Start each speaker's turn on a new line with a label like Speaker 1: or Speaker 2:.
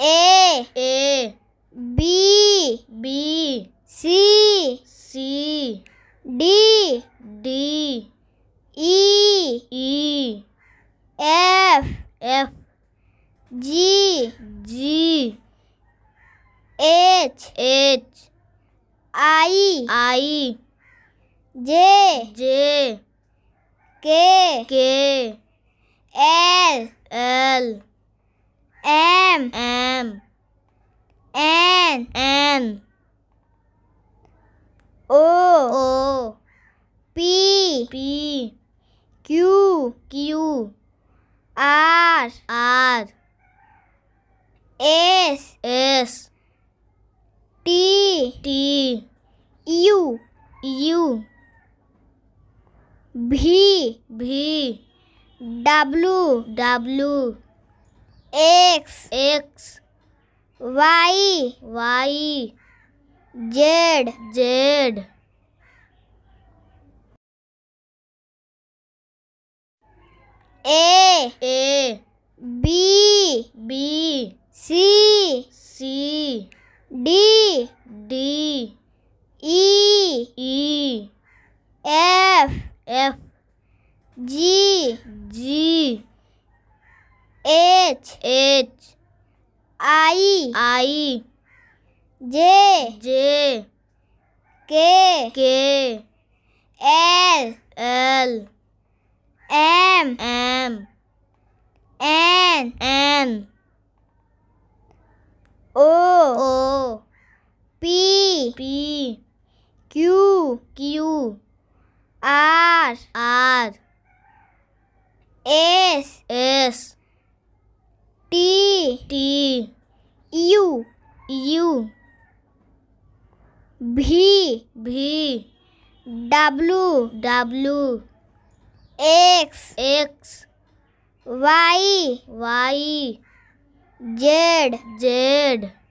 Speaker 1: A A B B C C D D E E F F G G H H I I J J K K L L M M M N N O O P P Q Q R R S S T T U U V V W W X X Y Y Z Z A A B B C C D D E E F F G G H H I I J J K K L L M M N N O O P P Q Q R R S S T T U U V V W W X X Y Y Z Z